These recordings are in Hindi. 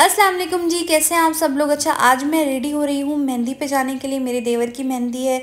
अस्सलाम वालेकुम जी कैसे हैं आप सब लोग अच्छा आज मैं रेडी हो रही हूँ मेहंदी पे जाने के लिए मेरे देवर की मेहंदी है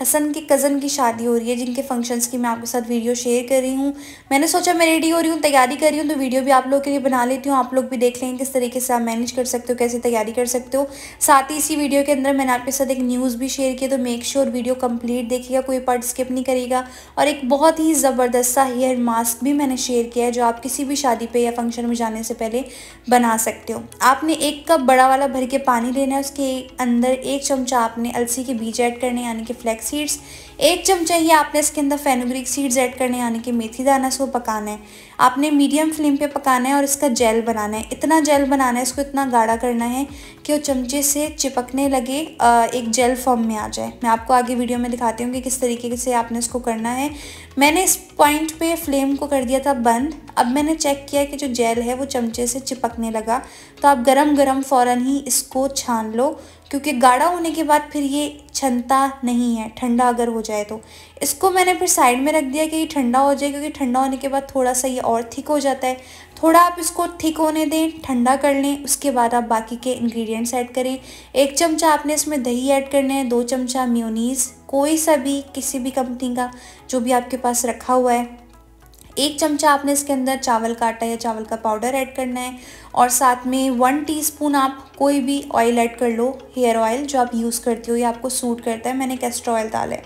हसन के कज़न की शादी हो रही है जिनके फंक्शंस की मैं आपके साथ वीडियो शेयर कर रही हूँ मैंने सोचा मैं रेडी हो रही हूँ तैयारी कर रही हूँ तो वीडियो भी आप लोग के लिए बना लेती हूँ आप लोग भी देख लेंगे किस तरीके से आप मैनेज कर सकते हो कैसे तैयारी कर सकते हो साथ ही इसी वीडियो के अंदर मैंने आपके साथ एक न्यूज़ भी शेयर किया तो make sure sure video complete देखिएगा कोई पार्ट स्किप नहीं करेगा और एक बहुत ही ज़बरदस्त सा हेयर मास्क भी मैंने शेयर किया है जो आप किसी भी शादी पर या फंक्शन में जाने से पहले बना सकते हो आपने एक कप बड़ा वाला भर के पानी लेना है उसके अंदर एक चमचा आपने अलसी के बीज ऐड करने यानी कि फ्लैक्स सीड्स एक चमचा ही आपने इसके अंदर फेनोग्रिक सीड्स ऐड करने यानी कि मेथी दाना सो पकाना है आपने मीडियम फ्लेम पे पकाना है और इसका जेल बनाना है इतना जेल बनाना है इसको इतना गाढ़ा करना है कि वो चमचे से चिपकने लगे एक जेल फॉर्म में आ जाए मैं आपको आगे वीडियो में दिखाती हूँ कि किस तरीके से आपने इसको करना है मैंने इस पॉइंट पे फ्लेम को कर दिया था बंद अब मैंने चेक किया कि जो जेल है वो चमचे से चिपकने लगा तो आप गरम गरम फ़ौर ही इसको छान लो क्योंकि गाढ़ा होने के बाद फिर ये छनता नहीं है ठंडा अगर हो जाए तो इसको मैंने फिर साइड में रख दिया कि ये ठंडा हो जाए क्योंकि ठंडा होने के बाद थोड़ा सा ये और थिक हो जाता है थोड़ा आप इसको थिक होने दें ठंडा कर लें उसके बाद आप बाकी के इंग्रेडिएंट्स ऐड करें एक चमचा आपने इसमें दही ऐड करना है दो चमचा म्योनीस कोई सा भी किसी भी कंपनी का जो भी आपके पास रखा हुआ है एक चमचा आपने इसके अंदर चावल का आटा या चावल का पाउडर ऐड करना है और साथ में वन टीस्पून आप कोई भी ऑयल ऐड कर लो हेयर ऑयल जो आप यूज़ करती हो या आपको सूट करता है मैंने कैस्ट्रा ऑयल डाला है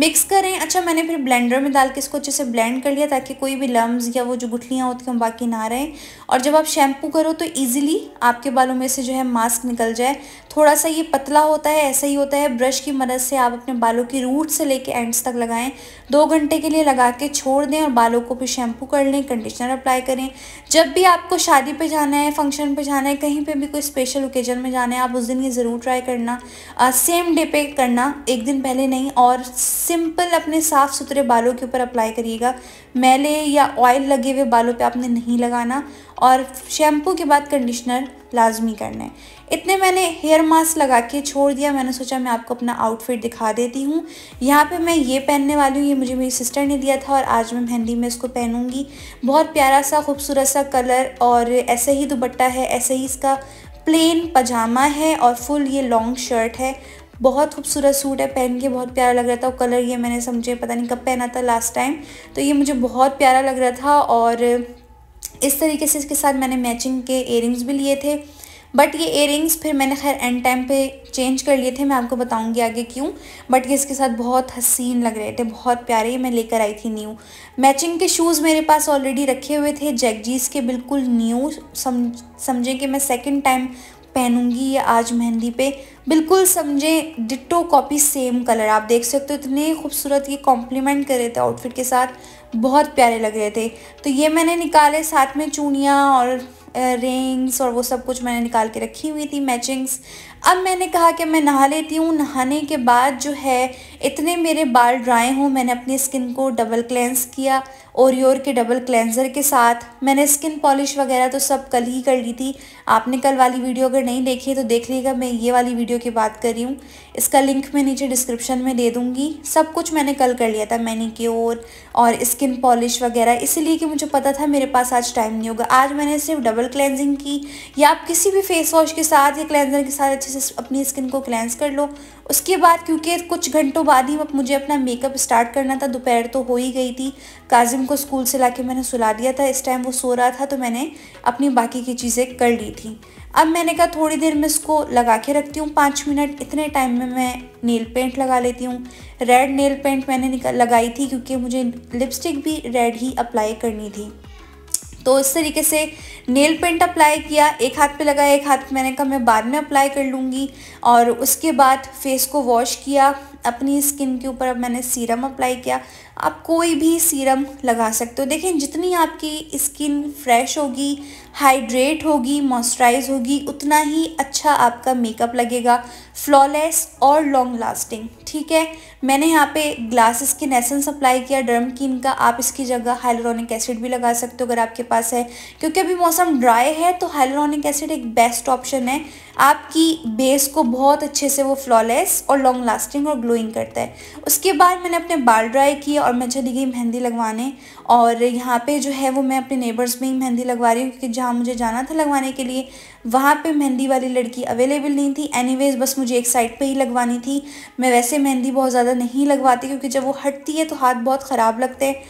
मिक्स करें अच्छा मैंने फिर ब्लेंडर में डाल के इसको अच्छे से ब्लेंड कर लिया ताकि कोई भी लम्ब या वो जो गुठलियाँ होती हैं बाकी ना रहें और जब आप शैम्पू करो तो ईज़िली आपके बालों में से जो है मास्क निकल जाए थोड़ा सा ये पतला होता है ऐसा ही होता है ब्रश की मदद से आप अपने बालों की रूट से लेके एंड्स तक लगाएं दो घंटे के लिए लगा के छोड़ दें और बालों को भी शैम्पू कर लें कंडीशनर अप्लाई करें जब भी आपको शादी पे जाना है फंक्शन पे जाना है कहीं पे भी कोई स्पेशल ओकेजन में जाना है आप उस दिन ये ज़रूर ट्राई करना आ, सेम डे पे करना एक दिन पहले नहीं और सिंपल अपने साफ़ सुथरे बालों के ऊपर अप्लाई करिएगा मैले या ऑयल लगे हुए बालों पर आपने नहीं लगाना और शैम्पू के बाद कंडीशनर लाजमी करना है इतने मैंने हेयर मास्क लगा के छोड़ दिया मैंने सोचा मैं आपको अपना आउटफिट दिखा देती हूँ यहाँ पे मैं ये पहनने वाली हूँ ये मुझे मेरी सिस्टर ने दिया था और आज मैं मेहंदी में इसको पहनूँगी बहुत प्यारा सा खूबसूरत सा कलर और ऐसे ही दुपट्टा है ऐसे ही इसका प्लेन पजामा है और फुल ये लॉन्ग शर्ट है बहुत खूबसूरत सूट है पहन के बहुत प्यारा लग रहा था और कलर ये मैंने समझे पता नहीं कब पहना था लास्ट टाइम तो ये मुझे बहुत प्यारा लग रहा था और इस तरीके से इसके साथ मैंने मैचिंग के एयरिंग्स भी लिए थे बट ये एयरिंग्स फिर मैंने खैर एंड टाइम पे चेंज कर लिए थे मैं आपको बताऊंगी आगे क्यों बट ये इसके साथ बहुत हसीन लग रहे थे बहुत प्यारे मैं लेकर आई थी न्यू मैचिंग के शूज़ मेरे पास ऑलरेडी रखे हुए थे जैगजीज के बिल्कुल न्यू समझें कि मैं सेकेंड टाइम पहनूंगी ये आज मेहंदी पे बिल्कुल समझें डिटो कॉपी सेम कलर आप देख सकते हो इतने खूबसूरत ये कॉम्प्लीमेंट कर रहे थे आउटफिट के साथ बहुत प्यारे लग रहे थे तो ये मैंने निकाले साथ में चूड़ियाँ और रिंग्स और वो सब कुछ मैंने निकाल के रखी हुई थी मैचिंग्स अब मैंने कहा कि मैं नहा लेती हूँ नहाने के बाद जो है इतने मेरे बाल ड्राई हों मैंने अपनी स्किन को डबल क्लेंस किया और योर के डबल क्लेंज़र के साथ मैंने स्किन पॉलिश वगैरह तो सब कल ही कर ली थी आपने कल वाली वीडियो अगर नहीं देखी है तो देख लीजिएगा मैं ये वाली वीडियो की बात कर रही हूँ इसका लिंक मैं नीचे डिस्क्रिप्शन में दे दूँगी सब कुछ मैंने कल कर लिया था मैनिक्योर और स्किन पॉलिश वगैरह इसीलिए कि मुझे पता था मेरे पास आज टाइम नहीं होगा आज मैंने सिर्फ डबल क्लेंजिंग की या आप किसी भी फेस वॉश के साथ या क्लेंजर के साथ अच्छे से अपनी स्किन को क्लेंज कर लो उसके बाद क्योंकि कुछ घंटों बाद ही मुझे अपना मेकअप स्टार्ट करना था दोपहर तो हो ही गई थी काजिम को स्कूल से ला मैंने सुला दिया था इस टाइम वो सो रहा था तो मैंने अपनी बाकी की चीज़ें कर ली थी अब मैंने कहा थोड़ी देर में इसको लगा के रखती हूँ पाँच मिनट इतने टाइम में मैं नेल पेंट लगा लेती हूँ रेड नेल पेंट मैंने लगाई थी क्योंकि मुझे लिपस्टिक भी रेड ही अप्लाई करनी थी तो इस तरीके से नेल पेंट अप्लाई किया एक हाथ पे लगाया एक हाथ मैंने कहा मैं बाद में अप्लाई कर लूँगी और उसके बाद फेस को वॉश किया अपनी स्किन के ऊपर अब मैंने सीरम अप्लाई किया आप कोई भी सीरम लगा सकते हो देखें जितनी आपकी स्किन फ्रेश होगी हाइड्रेट होगी मॉइस्चराइज होगी उतना ही अच्छा आपका मेकअप लगेगा फ्लॉलेस और लॉन्ग लास्टिंग ठीक है मैंने यहाँ पे ग्लास स्किन एसेंस अप्लाई किया डर्म कीन का आप इसकी जगह हाइलोरॉनिक एसिड भी लगा सकते हो अगर आपके पास है क्योंकि अभी मौसम ड्राई है तो हाइलोरॉनिक एसिड एक बेस्ट ऑप्शन है आपकी बेस को बहुत अच्छे से वो फ्लॉलेस और लॉन्ग लास्टिंग और ग्लोइंग करता है उसके बाद मैंने अपने बाल ड्राई किए और मैं चली गई मेहंदी लगवाने और यहाँ पे जो है वो मैं अपने नेबर्स में ही मेहंदी लगवा रही हूँ क्योंकि जहाँ मुझे जाना था लगवाने के लिए वहाँ पे मेहंदी वाली लड़की अवेलेबल नहीं थी एनीवेज बस मुझे एक साइड पे ही लगवानी थी मैं वैसे मेहंदी बहुत ज़्यादा नहीं लगवाती क्योंकि जब वो हटती है तो हाथ बहुत ख़राब लगते हैं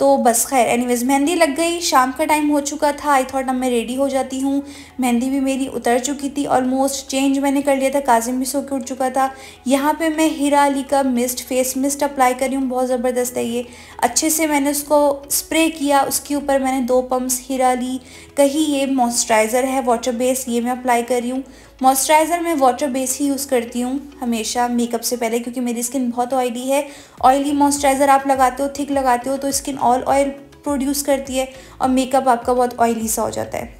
तो बस खैर एनीवेज मेहंदी लग गई शाम का टाइम हो चुका था आई थॉट अब मैं रेडी हो जाती हूँ मेहंदी भी मेरी उतर चुकी थी ऑलमोस्ट चेंज मैंने कर लिया था काजिम भी सो के उठ चुका था यहाँ पे मैं हीरा अली का मिस्ट फेस मिस्ट अप्लाई करी हूँ बहुत ज़बरदस्त है ये अच्छे से मैंने उसको स्प्रे किया उसके ऊपर मैंने दो पम्प्स हीरा अली कहीं ये मॉइस्चराइज़र है वाटर बेस ये मैं अप्लाई कर रही हूँ मॉइस्चराइज़र मैं वाटर बेस ही यूज़ करती हूँ हमेशा मेकअप से पहले क्योंकि मेरी स्किन बहुत ऑयली है ऑयली मॉइस्चराइज़र आप लगाते हो थिक लगाते हो तो स्किन ऑल ऑयल प्रोड्यूस करती है और मेकअप आपका बहुत ऑयली सा हो जाता है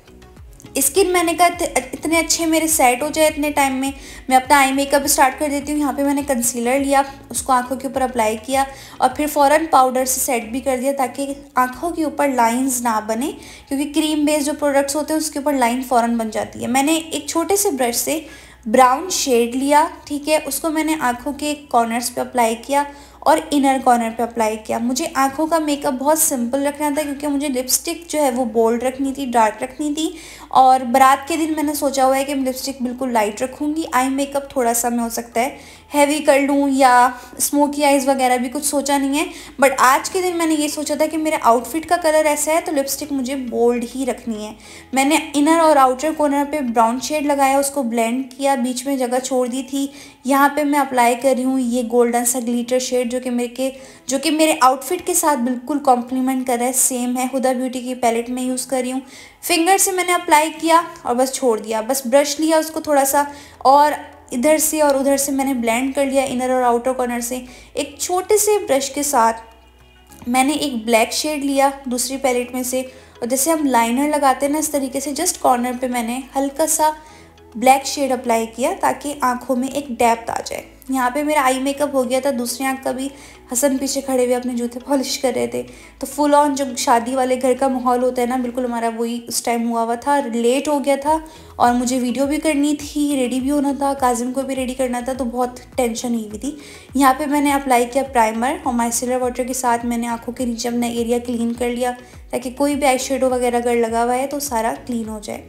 स्किन मैंने कहा इतने अच्छे मेरे सेट हो जाए इतने टाइम में मैं अपना आई मेकअप स्टार्ट कर देती हूँ यहाँ पे मैंने कंसीलर लिया उसको आंखों के ऊपर अप्लाई किया और फिर फ़ौरन पाउडर से सेट भी कर दिया ताकि आंखों के ऊपर लाइंस ना बने क्योंकि क्रीम बेस्ड जो प्रोडक्ट्स होते हैं उसके ऊपर लाइन फ़ौरन बन जाती है मैंने एक छोटे से ब्रश से ब्राउन शेड लिया ठीक है उसको मैंने आँखों के कॉर्नर्स पर अप्लाई किया और इनर कॉर्नर पे अप्लाई किया मुझे आंखों का मेकअप बहुत सिंपल रखना था क्योंकि मुझे लिपस्टिक जो है वो बोल्ड रखनी थी डार्क रखनी थी और बारात के दिन मैंने सोचा हुआ है कि मैं लिपस्टिक बिल्कुल लाइट रखूँगी आई मेकअप थोड़ा सा मैं हो सकता है हैवी कर लूँ या स्मोकी आइज़ वगैरह भी कुछ सोचा नहीं है बट आज के दिन मैंने ये सोचा था कि मेरे आउटफिट का कलर ऐसा है तो लिपस्टिक मुझे बोल्ड ही रखनी है मैंने इनर और आउटर कॉर्नर पे ब्राउन शेड लगाया उसको ब्लेंड किया बीच में जगह छोड़ दी थी यहाँ पे मैं अप्लाई कर रही हूँ ये गोल्डन सा ग्लीटर शेड जो कि मेरे के जो कि मेरे आउटफिट के साथ बिल्कुल कॉम्प्लीमेंट कर रहा है सेम है हुदा ब्यूटी की पैलेट में यूज़ कर रही हूँ फिंगर से मैंने अप्लाई किया और बस छोड़ दिया बस ब्रश लिया उसको थोड़ा सा और इधर से और उधर से मैंने ब्लेंड कर लिया इनर और आउटर कॉर्नर से एक छोटे से ब्रश के साथ मैंने एक ब्लैक शेड लिया दूसरी पैलेट में से और जैसे हम लाइनर लगाते हैं ना इस तरीके से जस्ट कॉर्नर पे मैंने हल्का सा ब्लैक शेड अप्लाई किया ताकि आंखों में एक डेप्थ आ जाए यहाँ पे मेरा आई मेकअप हो गया था दूसरी आँख का भी हसन पीछे खड़े हुए अपने जूते पॉलिश कर रहे थे तो फुल ऑन जो शादी वाले घर का माहौल होता है ना बिल्कुल हमारा वही उस टाइम हुआ हुआ था लेट हो गया था और मुझे वीडियो भी करनी थी रेडी भी होना था काजिम को भी रेडी करना था तो बहुत टेंशन हुई हुई थी यहाँ पर मैंने अप्लाई किया प्राइमर और माइसिलर वाटर के साथ मैंने आँखों के नीचे अपना एरिया क्लीन कर लिया ताकि कोई भी आई वगैरह अगर लगा हुआ है तो सारा क्लीन हो जाए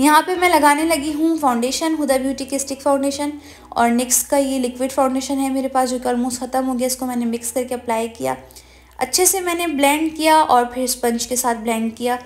यहाँ पे मैं लगाने लगी हूँ फाउंडेशन हुदा ब्यूटी के स्टिक फाउंडेशन और निक्स का ये लिक्विड फाउंडेशन है मेरे पास जो कि ऑलमोस्ट ख़त्म हो गया इसको मैंने मिक्स करके अप्लाई किया अच्छे से मैंने ब्लेंड किया और फिर स्पंज के साथ ब्लेंड किया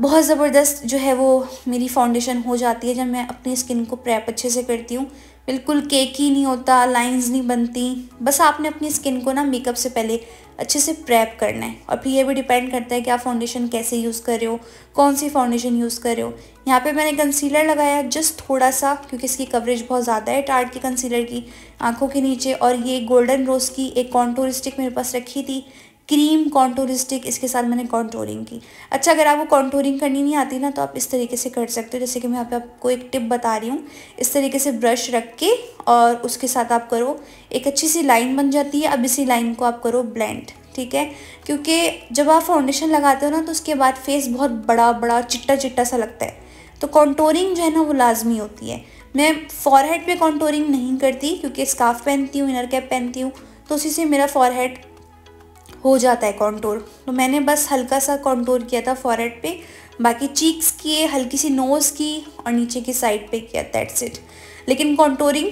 बहुत ज़बरदस्त जो है वो मेरी फाउंडेशन हो जाती है जब मैं अपनी स्किन को प्रैप अच्छे से करती हूँ बिल्कुल केक ही नहीं होता लाइंस नहीं बनती बस आपने अपनी स्किन को ना मेकअप से पहले अच्छे से प्रेप करना है और फिर ये भी डिपेंड करता है कि आप फाउंडेशन कैसे यूज़ कर रहे हो कौन सी फाउंडेशन यूज़ कर रहे हो यहाँ पे मैंने कंसीलर लगाया जस्ट थोड़ा सा क्योंकि इसकी कवरेज बहुत ज़्यादा है टार्ट के कंसीलर की आंखों के नीचे और ये गोल्डन रोज़ की एक कॉन्टोरिस्टिक स्टिक मेरे पास रखी थी क्रीम कॉन्टोर स्टिक इसके साथ मैंने कॉन्टोरिंग की अच्छा अगर आपको कॉन्टोरिंग करनी नहीं आती ना तो आप इस तरीके से कर सकते हो जैसे कि मैं यहाँ पे आपको एक टिप बता रही हूँ इस तरीके से ब्रश रख के और उसके साथ आप करो एक अच्छी सी लाइन बन जाती है अब इसी लाइन को आप करो ब्लेंड ठीक है क्योंकि जब आप फाउंडेशन लगाते हो ना तो उसके बाद फेस बहुत बड़ा बड़ा चिट्टा चिट्टा सा लगता है तो कॉन्टोरिंग जो है ना वो लाजमी होती है मैं फॉरहेड पर कॉन्टोरिंग नहीं करती क्योंकि स्काफ पहनती हूँ इनर कैप पहनती हूँ तो उसी से मेरा फॉरहेड हो जाता है कॉन्टोर तो मैंने बस हल्का सा कॉन्टोर किया था फॉरहेड पे बाकी चीक्स की हल्की सी नोज़ की और नीचे की साइड पे किया दैट्स इट लेकिन कॉन्टोरिंग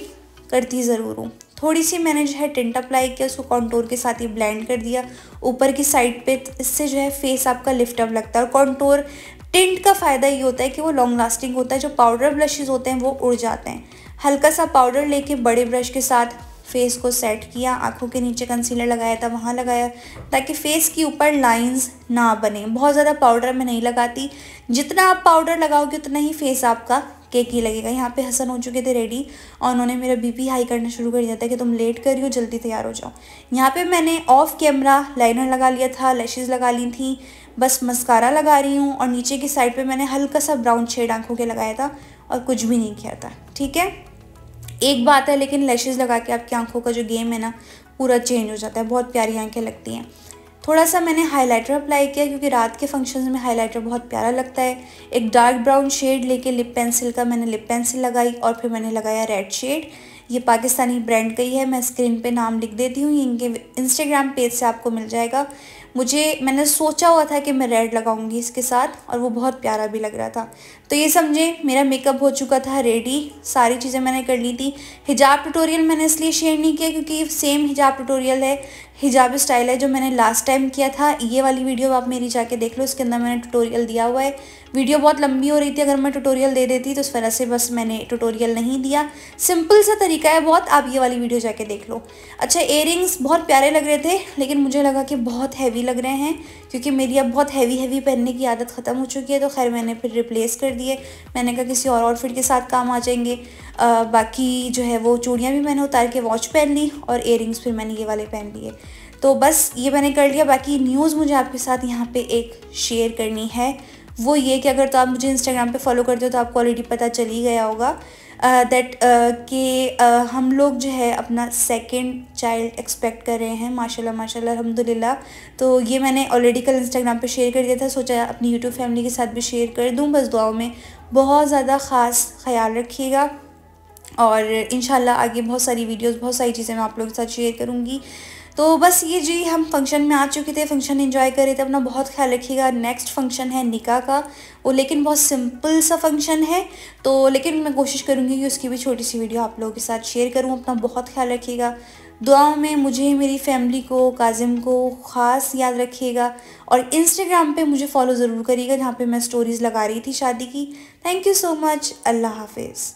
करती ज़रूर हूँ थोड़ी सी मैंने जो है टेंट अप्लाई किया उसको कॉन्टोर के साथ ही ब्लेंड कर दिया ऊपर की साइड पे इससे जो है फेस आपका लिफ्टअप लगता है और कॉन्टोर टेंट का फ़ायदा ये होता है कि वो लॉन्ग लास्टिंग होता है जो पाउडर ब्रशेज़ होते हैं वो उड़ जाते हैं हल्का सा पाउडर लेके बड़े ब्रश के साथ फेस को सेट किया आंखों के नीचे कंसीलर लगाया था वहाँ लगाया ताकि फेस के ऊपर लाइंस ना बने बहुत ज़्यादा पाउडर मैं नहीं लगाती जितना आप पाउडर लगाओगे उतना ही फेस आपका केकी लगेगा यहाँ पे हसन हो चुके थे रेडी और उन्होंने मेरा बीपी हाई करना शुरू कर दिया था कि तुम लेट कर रही हो जल्दी तैयार हो जाओ यहाँ पे मैंने ऑफ कैमरा लाइनर लगा लिया था लैशेज़ लगा ली थी बस मस्कारा लगा रही हूँ और नीचे की साइड पे मैंने हल्का सा ब्राउन शेड आँखों के लगाया था और कुछ भी नहीं किया था ठीक है एक बात है लेकिन लैशेज़ लगा के आपकी आंखों का जो गेम है ना पूरा चेंज हो जाता है बहुत प्यारी आंखें लगती हैं थोड़ा सा मैंने हाइलाइटर अप्लाई किया क्योंकि रात के फंक्शंस में हाइलाइटर बहुत प्यारा लगता है एक डार्क ब्राउन शेड लेके लिप पेंसिल का मैंने लिप पेंसिल लगाई और फिर मैंने लगाया रेड शेड ये पाकिस्तानी ब्रांड का ही है मैं स्क्रीन पे नाम लिख देती हूँ इनके इंस्टाग्राम पेज से आपको मिल जाएगा मुझे मैंने सोचा हुआ था कि मैं रेड लगाऊंगी इसके साथ और वो बहुत प्यारा भी लग रहा था तो ये समझे मेरा मेकअप हो चुका था रेडी सारी चीज़ें मैंने कर ली थी हिजाब ट्यूटोरियल मैंने इसलिए शेयर नहीं किया क्योंकि सेम हिजाब ट्यूटोरियल है हिजाब स्टाइल है जो मैंने लास्ट टाइम किया था ये वाली वीडियो आप मेरी जाके देख लो उसके अंदर मैंने ट्यूटोरियल दिया हुआ है वीडियो बहुत लंबी हो रही थी अगर मैं ट्यूटोरियल दे देती तो उस वजह से बस मैंने ट्यूटोरियल नहीं दिया सिंपल सा तरीका है बहुत आप ये वाली वीडियो जाके देख लो अच्छा एयरिंग्स बहुत प्यारे लग रहे थे लेकिन मुझे लगा कि बहुत हैवी लग रहे हैं क्योंकि मेरी अब बहुत हैवी हैवी पहनने की आदत ख़त्म हो चुकी है तो खैर मैंने फिर रिप्लेस कर दिए मैंने कहा किसी और आउटफिट के साथ काम आ जाएंगे आ, बाकी जो है वो चूड़ियाँ भी मैंने उतार के वॉच पहन ली और इयर फिर मैंने ये वाले पहन लिए तो बस ये मैंने कर लिया बाकी न्यूज़ मुझे आपके साथ यहाँ पे एक शेयर करनी है वो ये कि अगर तो आप मुझे इंस्टाग्राम पे फॉलो करते हो तो आपको ऑलरेडी पता चल ही गया होगा दैट कि हम लोग जो है अपना सेकेंड चाइल्ड एक्सपेक्ट कर रहे हैं माशाल्लाह माशाल्लाह अलहमदिल्ला तो ये मैंने ऑलरेडी कल इंस्टाग्राम पे शेयर कर दिया था सोचा अपनी यूट्यूब फैमिली के साथ भी शेयर कर दूँ बस दुआओं में बहुत ज़्यादा ख़ास ख्याल रखिएगा और इन आगे बहुत सारी वीडियोज़ बहुत सारी चीज़ें मैं आप लोगों के साथ शेयर करूँगी तो बस ये जी हम फंक्शन में आ चुके थे फंक्शन इंजॉय कर रहे थे अपना बहुत ख्याल रखिएगा नेक्स्ट फंक्शन है निका का वो लेकिन बहुत सिंपल सा फंक्शन है तो लेकिन मैं कोशिश करूँगी कि उसकी भी छोटी सी वीडियो आप लोगों के साथ शेयर करूँ अपना बहुत ख्याल रखिएगा दुआओं में मुझे मेरी फैमिली को काजिम को ख़ास याद रखिएगा और इंस्टाग्राम पे मुझे फॉलो ज़रूर करिएगा जहाँ पे मैं स्टोरीज़ लगा रही थी शादी की थैंक यू सो मच अल्लाह हाफिज़